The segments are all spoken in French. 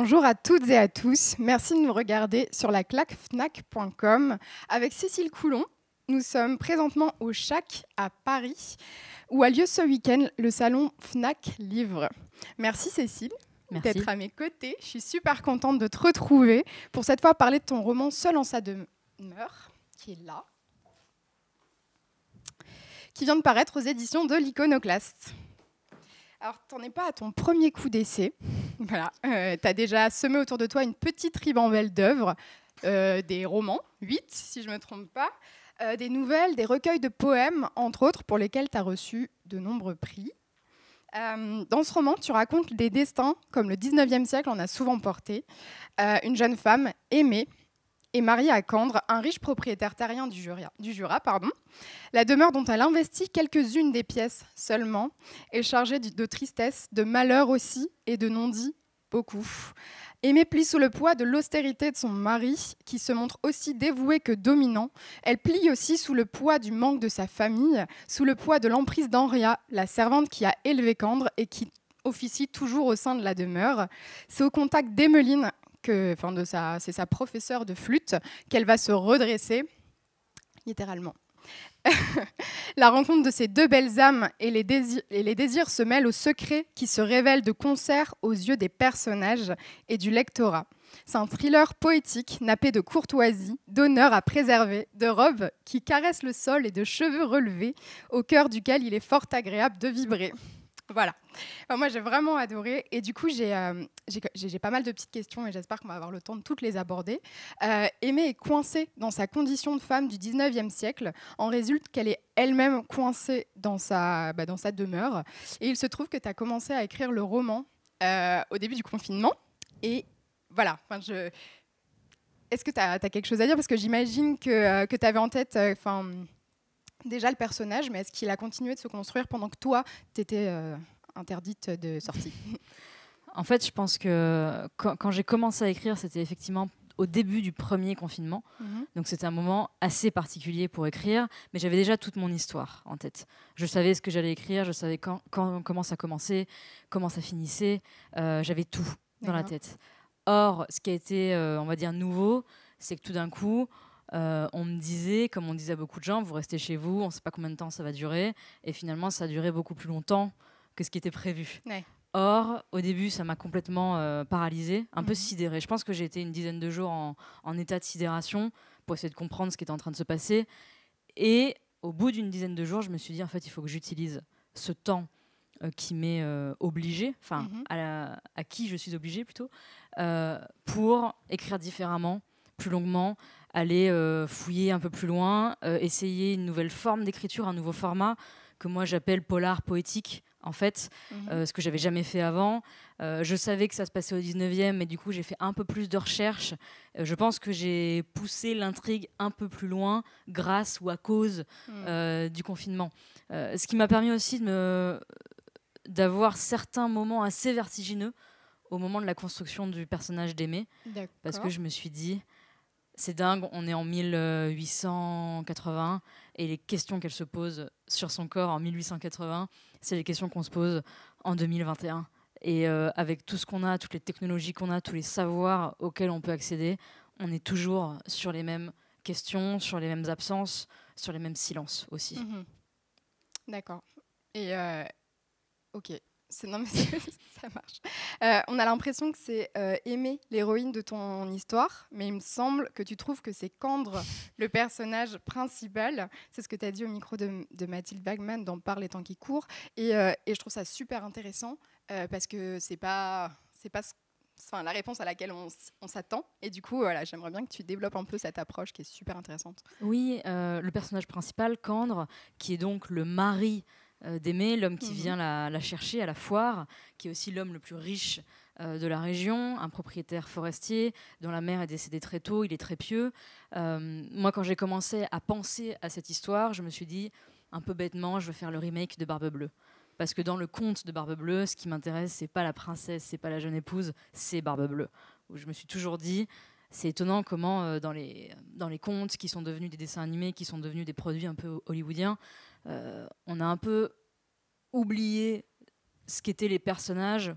Bonjour à toutes et à tous. Merci de nous regarder sur la claquefnac.com avec Cécile Coulon. Nous sommes présentement au Chac à Paris où a lieu ce week-end le salon Fnac Livre. Merci Cécile d'être à mes côtés. Je suis super contente de te retrouver pour cette fois parler de ton roman Seul en sa demeure qui est là, qui vient de paraître aux éditions de l'Iconoclaste. Alors, t'en es pas à ton premier coup d'essai. Voilà. Euh, tu as déjà semé autour de toi une petite ribambelle d'œuvres, euh, des romans, huit si je ne me trompe pas, euh, des nouvelles, des recueils de poèmes, entre autres, pour lesquels tu as reçu de nombreux prix. dans ce roman, tu racontes des destins, comme le 19e siècle en a souvent porté, une jeune femme aimée et mariée à Candre, un riche propriétaire terrien du Jura. pardon. La demeure dont elle investit quelques-unes des pièces seulement est chargée de tristesse, de malheur aussi et de non dit beaucoup. Aimée plie sous le poids de l'austérité de son mari, qui se montre aussi dévoué que dominant. Elle plie aussi sous le poids du manque de sa famille, sous le poids de l'emprise d'Henria, la servante qui a élevé Candre et qui officie toujours au sein de la demeure. C'est au contact d'Emeline c'est sa professeure de flûte qu'elle va se redresser, littéralement. la rencontre de ces deux belles âmes et les, désirs, se mêlent au secret qui se révèlent de concert aux yeux des personnages et du lectorat. C'est un thriller poétique nappé de courtoisie, d'honneur à préserver, de robes qui caressent le sol et de cheveux relevés, au cœur duquel il est fort agréable de vibrer. Voilà. moi, j'ai vraiment adoré. Et du coup, euh, j'ai j'ai pas mal de petites questions et j'espère qu'on va avoir le temps de toutes les aborder. Euh, Aimée est coincée dans sa condition de femme du 19e siècle. En résulte qu'elle est elle-même coincée dans sa, bah, dans sa demeure. Et il se trouve que tu as commencé à écrire le roman euh, au début du confinement. Et voilà. je... Est-ce que tu as, quelque chose à dire Parce que j'imagine que, tu avais en tête déjà le personnage, mais est-ce qu'il a continué de se construire pendant que toi, t'étais étais euh, interdite de sortie En fait, je pense que quand, j'ai commencé à écrire, c'était effectivement au début du premier confinement. Mhm. Donc c'était un moment assez particulier pour écrire, mais j'avais déjà toute mon histoire en tête. Je savais ce que j'allais écrire, je savais quand, comment ça commençait, comment ça finissait, euh, j'avais tout dans la tête. Or, ce qui a été, euh, on va dire, nouveau, c'est que tout d'un coup, euh, on me disait, comme on disait à beaucoup de gens, vous restez chez vous, on ne sait pas combien de temps ça va durer. Et finalement, ça a duré beaucoup plus longtemps que ce qui était prévu. Or, au début, ça m'a complètement euh, paralysée, un peu mhm. sidérée. Je pense que j'ai été une dizaine de jours en, état de sidération pour essayer de comprendre ce qui était en train de se passer. Et au bout d'une dizaine de jours, je me suis dit, en fait, il faut que j'utilise ce temps euh, qui m'est obligé, enfin, mhm. à, à, qui je suis obligée plutôt, pour écrire différemment, plus longuement, aller euh, fouiller un peu plus loin, euh, essayer une nouvelle forme d'écriture, un nouveau format que moi j'appelle polar poétique en fait, mhm. euh, ce que j'avais jamais fait avant. je savais que ça se passait au 19e, mais du coup j'ai fait un peu plus de recherche. je pense que j'ai poussé l'intrigue un peu plus loin grâce ou à cause mhm. du confinement. ce qui m'a permis aussi d'avoir certains moments assez vertigineux au moment de la construction du personnage d'Aimé, parce que je me suis dit, c'est dingue, on est en 1880 et les questions qu'elle se pose sur son corps en 1880, c'est les questions qu'on se pose en 2021. Et euh, avec tout ce qu'on a, toutes les technologies qu'on a, tous les savoirs auxquels on peut accéder, on est toujours sur les mêmes questions, sur les mêmes absences, sur les mêmes silences aussi. Mhm. D'accord. Et euh, ok, ça marche. Euh, on a l'impression que c'est euh, aimer l'héroïne de ton histoire, mais il me semble que tu trouves que c'est Candre le personnage principal. C'est ce que tu as dit au micro de, Mathilde Bagman dans Par les temps qui courent. Et, euh, je trouve ça super intéressant parce que c'est pas, c'est pas la réponse à laquelle on, s'attend. Et du coup, voilà, j'aimerais bien que tu développes un peu cette approche qui est super intéressante. Oui, le personnage principal, Candre, qui est donc le mari euh, d'aimer, l'homme qui mhm. vient la, chercher à la foire, qui est aussi l'homme le plus riche euh, de la région, un propriétaire forestier dont la mère est décédée très tôt, il est très pieux. Euh, moi, quand j'ai commencé à penser à cette histoire, je me suis dit, un peu bêtement, je veux faire le remake de Barbe Bleue. Parce que dans le conte de Barbe Bleue, ce qui m'intéresse, c'est pas la princesse, c'est pas la jeune épouse, c'est Barbe Bleue. je me suis toujours dit, c'est étonnant comment dans, les, dans les contes qui sont devenus des dessins animés, qui sont devenus des produits un peu hollywoodiens, euh, on a un peu oublié ce qu'étaient les personnages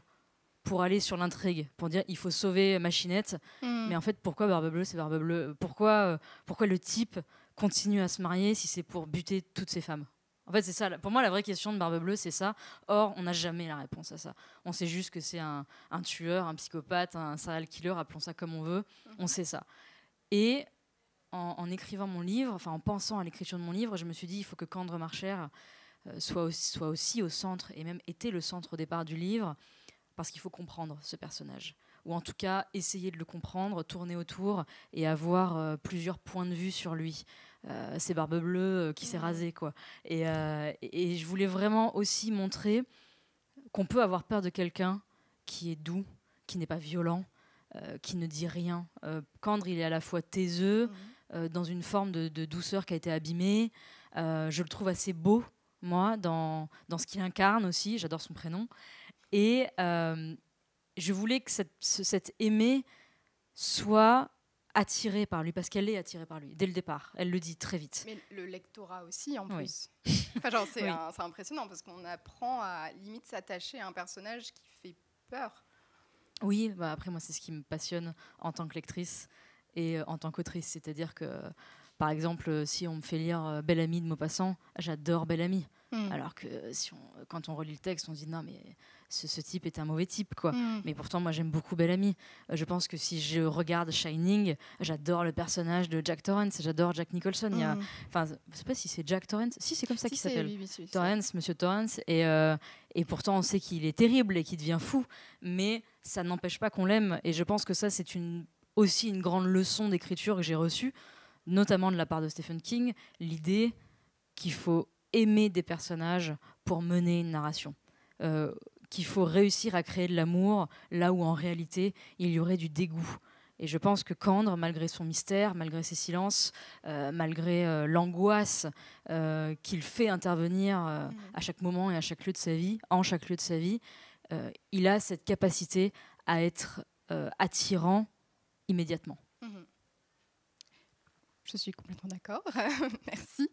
pour aller sur l'intrigue, pour dire il faut sauver Machinette. Hmm. Mais en fait, pourquoi Barbe Bleue, c'est Barbe Bleue pourquoi, euh, pourquoi le type continue à se marier si c'est pour buter toutes ses femmes En fait, c'est ça. Pour moi, la vraie question de Barbe Bleue, c'est ça. Or, on n'a jamais la réponse à ça. On sait juste que c'est un, tueur, un psychopathe, un serial killer, appelons ça comme on veut. Hmm. On sait ça. Et en, écrivant mon livre, enfin en pensant à l'écriture de mon livre, je me suis dit il faut que Candre Marchère euh, soit aussi, soit aussi au centre et même était le centre au départ du livre parce qu'il faut comprendre ce personnage ou en tout cas essayer de le comprendre, tourner autour et avoir euh, plusieurs points de vue sur lui. Euh, ces barbes bleues euh, qui s'est rasé quoi. Et, je voulais vraiment aussi montrer qu'on peut avoir peur de quelqu'un qui est doux, qui n'est pas violent, qui ne dit rien. Candre, il est à la fois taiseux, mmh. Euh, dans une forme de, douceur qui a été abîmée. Euh, je le trouve assez beau, moi, dans, ce qu'il incarne aussi. J'adore son prénom. Et euh, je voulais que cette, aimée soit attirée par lui, parce qu'elle est attirée par lui dès le départ. Elle le dit très vite. Mais le lectorat aussi, en plus. c'est impressionnant parce qu'on apprend à limite s'attacher à un personnage qui fait peur. Oui, bah après moi c'est ce qui me passionne en tant que lectrice, et euh, en tant qu'autrice. C'est-à-dire que, par exemple, euh, si on me fait lire euh, Belle Ami de Maupassant, j'adore Belle Ami. Hmm. Alors que si on, quand on relit le texte, on se dit non, mais ce, type est un mauvais type, quoi. Hmm. Mais pourtant, moi, j'aime beaucoup Belle Ami. Je pense que si je regarde Shining, j'adore le personnage de Jack Torrance, j'adore Jack Nicholson. Hmm. Enfin, je sais pas si c'est Jack Torrance. Si, c'est comme ça qu'il s'appelle. Oui, oui, Torrance, Monsieur Torrance. Et, et pourtant, on sait qu'il est terrible et qu'il devient fou. Mais ça n'empêche pas qu'on l'aime. Et je pense que ça, c'est une aussi une grande leçon d'écriture que j'ai reçue, notamment de la part de Stephen King, l'idée qu'il faut aimer des personnages pour mener une narration. Euh, qu'il faut réussir à créer de l'amour là où en réalité il y aurait du dégoût. Et je pense que Candre, malgré son mystère, malgré ses silences, euh, malgré euh, l'angoisse qu'il fait intervenir mm. à chaque moment et à chaque lieu de sa vie, en chaque lieu de sa vie, il a cette capacité à être attirant immédiatement. Mhm. Je suis complètement d'accord. Merci.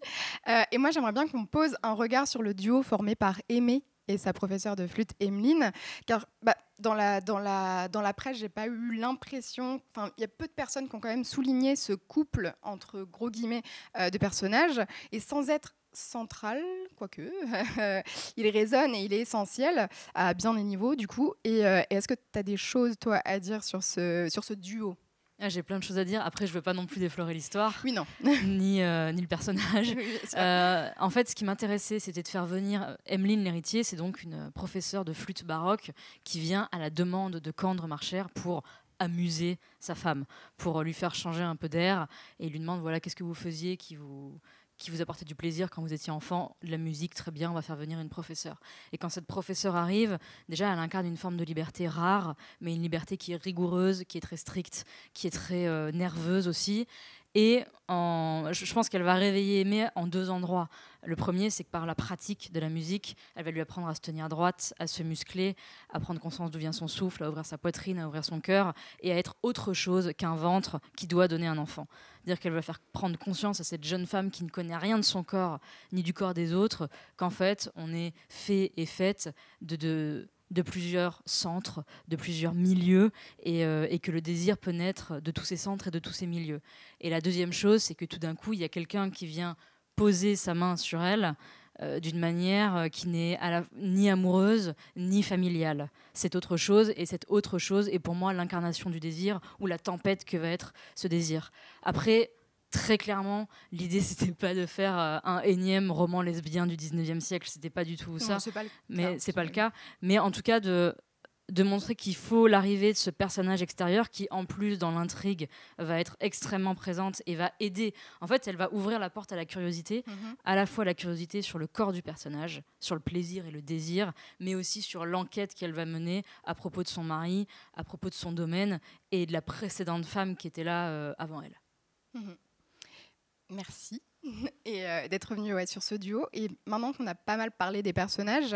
Euh, et moi, j'aimerais bien qu'on pose un regard sur le duo formé par Aimé et sa professeure de flûte Emeline, car bah, dans, la, dans, la, dans la presse, j'ai pas eu l'impression, enfin il y a peu de personnes qui ont quand même souligné ce couple entre gros guillemets euh, de personnages, et sans être central, quoique, il résonne et il est essentiel à bien des niveaux du coup, et euh, est-ce que tu as des choses toi à dire sur ce, sur ce duo ah, j'ai plein de choses à dire. Après, je ne veux pas non plus déflorer l'histoire. Oui, non. ni, euh, ni le personnage. Euh, en fait, ce qui m'intéressait, c'était de faire venir Emmeline euh, l'héritier. C'est donc une professeure de flûte baroque qui vient à la demande de Candre Marchère pour amuser sa femme, pour lui faire changer un peu d'air et lui demande voilà qu'est-ce que vous faisiez qui vous qui vous apportait du plaisir quand vous étiez enfant, la musique, très bien, on va faire venir une professeure. Et quand cette professeure arrive, déjà, elle incarne une forme de liberté rare, mais une liberté qui est rigoureuse, qui est très stricte, qui est très euh, nerveuse aussi. Et je pense qu'elle va réveiller Aimée en deux endroits. Le premier, c'est que par la pratique de la musique, elle va lui apprendre à se tenir droite, à se muscler, à prendre conscience d'où vient son souffle, à ouvrir sa poitrine, à ouvrir son cœur et à être autre chose qu'un ventre qui doit donner un enfant. C'est-à-dire qu'elle va faire prendre conscience à cette jeune femme qui ne connaît rien de son corps ni du corps des autres qu'en fait, on est fait et faite de, de de plusieurs centres, de plusieurs milieux, euh, et, que le désir peut naître de tous ces centres et de tous ces milieux. Et la deuxième chose, c'est que tout d'un coup, il y a quelqu'un qui vient poser sa main sur elle euh, d'une manière euh, qui n'est ni amoureuse ni familiale. C'est autre chose, et cette autre chose est pour moi l'incarnation du désir ou la tempête que va être ce désir. Après, très clairement, l'idée c'était pas de faire euh, un énième roman lesbien du 19e siècle, c'était pas du tout ça. mais c'est pas le cas. Mais en tout cas de montrer qu'il faut l'arrivée de ce personnage extérieur qui, en plus, dans l'intrigue, va être extrêmement présente et va aider. En fait, elle va ouvrir la porte à la curiosité, mhm. à la fois la curiosité sur le corps du personnage, sur le plaisir et le désir, mais aussi sur l'enquête qu'elle va mener à propos de son mari, à propos de son domaine et de la précédente femme qui était là euh, avant elle. Mhm. Merci et euh, d'être venu sur ce duo. Et maintenant qu'on a pas mal parlé des personnages,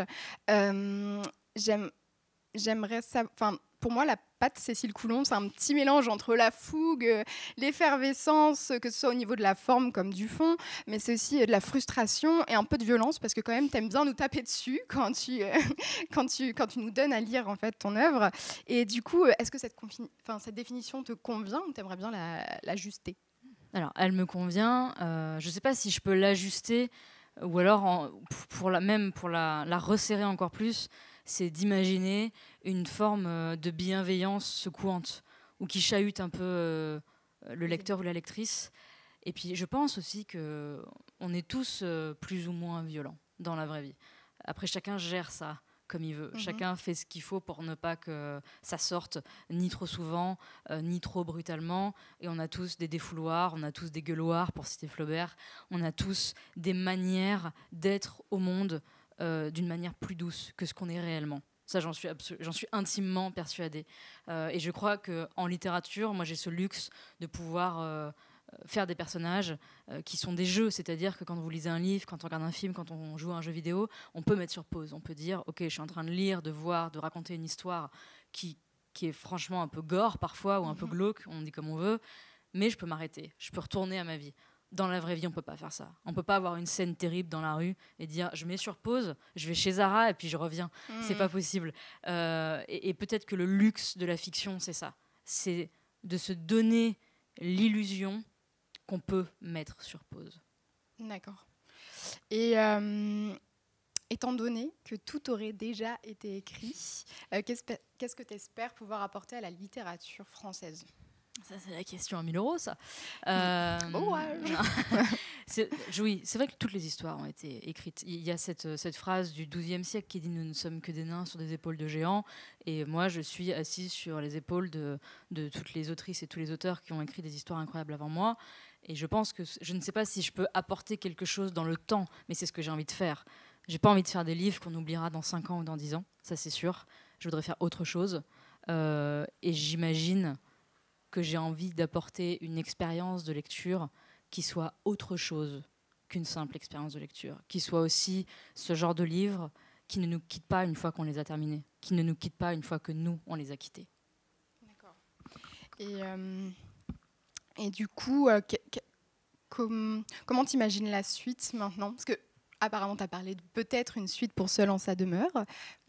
euh, j'aimerais savoir. pour moi, la patte Cécile Coulon, c'est un petit mélange entre la fougue, l'effervescence, que ce soit au niveau de la forme comme du fond, mais c'est aussi euh, de la frustration et un peu de violence, parce que quand même, tu aimes bien nous taper dessus quand tu, nous donnes à lire en fait ton œuvre. Et du coup, est-ce que cette, définition te convient ou tu aimerais bien l'ajuster alors, elle me convient. Euh, je ne sais pas si je peux l'ajuster ou alors pour la, même pour la, resserrer encore plus, c'est d'imaginer une forme euh, de bienveillance secouante ou qui chahute un peu euh, le lecteur ou la lectrice. Et puis, je pense aussi que on est tous plus ou moins violents dans la vraie vie. Après, chacun gère ça comme il veut. Mhm. Chacun fait ce qu'il faut pour ne pas que ça sorte ni trop souvent, euh, ni trop brutalement. Et on a tous des défouloirs, on a tous des gueuloirs, pour citer Flaubert. On a tous des manières d'être au monde euh, d'une manière plus douce que ce qu'on est réellement. Ça, j'en suis, j'en suis intimement persuadée. Euh, et je crois que en littérature, moi, j'ai ce luxe de pouvoir faire des personnages euh, qui sont des jeux, c'est-à-dire que quand vous lisez un livre, quand on regarde un film, quand on joue à un jeu vidéo, on peut mettre sur pause, on peut dire, ok, je suis en train de lire, de voir, de raconter une histoire qui, qui est franchement un peu gore parfois ou un peu mhm. glauque, on dit comme on veut, mais je peux m'arrêter, je peux retourner à ma vie. Dans la vraie vie, on peut pas faire ça. On peut pas avoir une scène terrible dans la rue et dire je mets sur pause, je vais chez Zara et puis je reviens. Ce mhm. C'est pas possible. Euh, et, et peut-être que le luxe de la fiction, c'est ça, c'est de se donner l'illusion qu'on peut mettre sur pause. D'accord. Et euh, étant donné que tout aurait déjà été écrit, euh, qu'est-ce que tu espères pouvoir apporter à la littérature française ça, c'est la question à 1000 euros, ça. Euh, oh, oui, c'est vrai que toutes les histoires ont été écrites. Il y a cette, phrase du XIIe siècle qui dit Nous ne sommes que des nains sur des épaules de géants. Et moi, je suis assise sur les épaules de, de toutes les autrices et tous les auteurs qui ont écrit des histoires incroyables avant moi. Et je pense que je ne sais pas si je peux apporter quelque chose dans le temps, mais c'est ce que j'ai envie de faire. J'ai pas envie de faire des livres qu'on oubliera dans 5 ans ou dans 10 ans, ça c'est sûr. Je voudrais faire autre chose. Euh, et j'imagine que j'ai envie d'apporter une expérience de lecture qui soit autre chose qu'une simple expérience de lecture, qui soit aussi ce genre de livre qui ne nous quitte pas une fois qu'on les a terminés, qui ne nous quitte pas une fois que nous, on les a quittés. D'accord. Et. Euh, et du coup, euh, comment t'imagines la suite maintenant Parce que apparemment, tu as parlé de peut-être une suite pour Seul en sa demeure.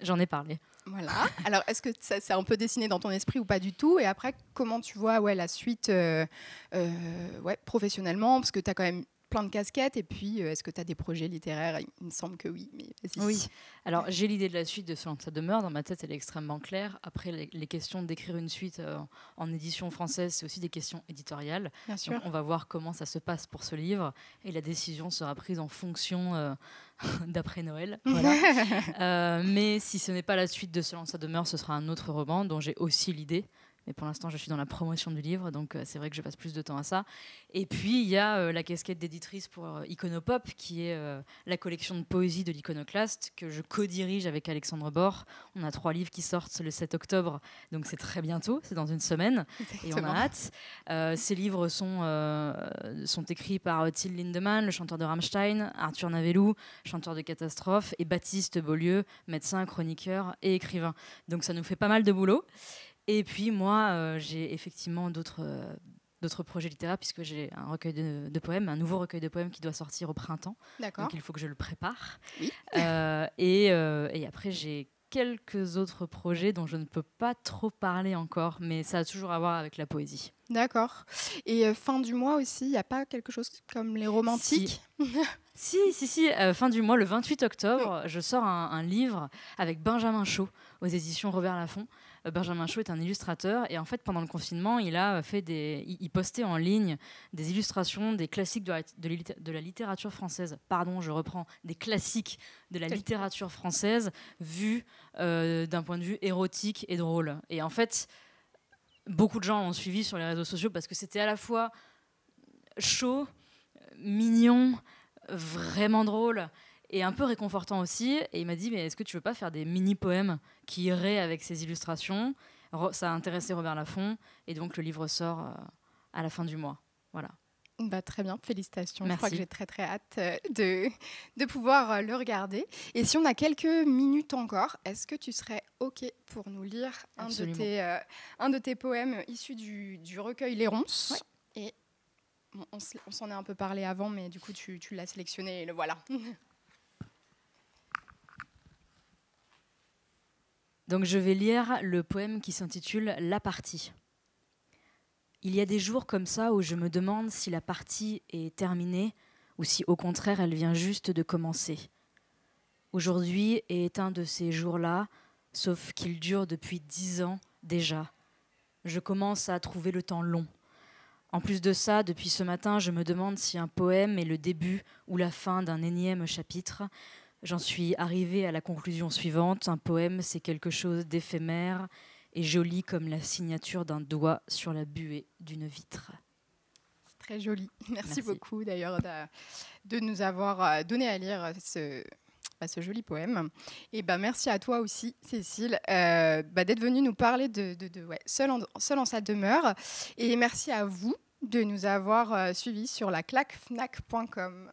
J'en ai parlé. Voilà. Alors, est-ce que ça s'est un peu dessiné dans ton esprit ou pas du tout Et après, comment tu vois ouais, la suite euh, euh, ouais, professionnellement Parce que tu as quand même plein de casquettes. Et puis, euh, est-ce que tu as des projets littéraires Il me semble que oui. Mais oui. Alors, j'ai l'idée de la suite de que ça demeure. Dans ma tête, elle est extrêmement claire. Après, les, questions d'écrire une suite euh, en édition française, c'est aussi des questions éditoriales. Bien sûr. on va voir comment ça se passe pour ce livre. Et la décision sera prise en fonction euh, d'après Noël. mais si ce n'est pas la suite de que ça demeure, ce sera un autre roman dont j'ai aussi l'idée. Mais pour l'instant, je suis dans la promotion du livre, donc euh, c'est vrai que je passe plus de temps à ça. Et puis, il y a euh, la casquette d'éditrice pour euh, Iconopop, qui est la collection de poésie de l'iconoclaste, que je co-dirige avec Alexandre Bord. On a trois livres qui sortent le 7 octobre, donc c'est très bientôt, c'est dans une semaine, et on a hâte. ces livres sont, sont écrits par Till Lindemann, le chanteur de Rammstein, Arthur Navellou, chanteur de Catastrophe, et Baptiste Beaulieu, médecin, chroniqueur et écrivain. Donc ça nous fait pas mal de boulot. Et puis moi, euh, j'ai effectivement d'autres euh, d'autres projets littéraires puisque j'ai un recueil de, poèmes, un nouveau recueil de poèmes qui doit sortir au printemps. Donc il faut que je le prépare. Oui. Euh, et, après j'ai quelques autres projets dont je ne peux pas trop parler encore, mais ça a toujours à voir avec la poésie. D'accord. Et fin du mois aussi, il n'y a pas quelque chose comme les romantiques si. Si, si, fin du mois, le 28 octobre, je sors un, un livre avec Benjamin Chaud aux éditions Robert Laffont. Euh, Benjamin Chou est un illustrateur et en fait pendant le confinement il a euh, fait des, il postait en ligne des illustrations des classiques de la, littérature française. Pardon, je reprends des classiques de la littérature française vus euh, d'un point de vue érotique et drôle. Et en fait beaucoup de gens l'ont suivi sur les réseaux sociaux parce que c'était à la fois chaud, mignon, vraiment drôle et un peu réconfortant aussi. Et il m'a dit, mais est-ce que tu veux pas faire des mini-poèmes qui iraient avec ces illustrations Ça a intéressé Robert Laffont, et donc le livre sort euh, à la fin du mois. Voilà. Bah, très bien, félicitations. Merci. Je crois que j'ai très très hâte euh, de, de pouvoir euh, le regarder. Et si on a quelques minutes encore, est-ce que tu serais OK pour nous lire un, de tes, un de tes, poèmes issus du, du recueil Les Ronces Et on s'en est un peu parlé avant, mais du coup tu, tu l'as sélectionné et le voilà. Donc je vais lire le poème qui s'intitule La partie. Il y a des jours comme ça où je me demande si la partie est terminée ou si au contraire elle vient juste de commencer. Aujourd'hui est un de ces jours-là, sauf qu'il dure depuis dix ans déjà. Je commence à trouver le temps long. En plus de ça, depuis ce matin, je me demande si un poème est le début ou la fin d'un énième chapitre, J'en suis arrivée à la conclusion suivante. Un poème, c'est quelque chose d'éphémère et joli comme la signature d'un doigt sur la buée d'une vitre. Très joli. Merci, beaucoup d'ailleurs de, nous avoir euh, donné à lire ce, bah, ce joli poème. Et ben merci à toi aussi, Cécile, euh, bah, d'être venue nous parler de, seul, en, seul sa demeure. Et merci à vous de nous avoir euh, suivis sur la claquefnac.com.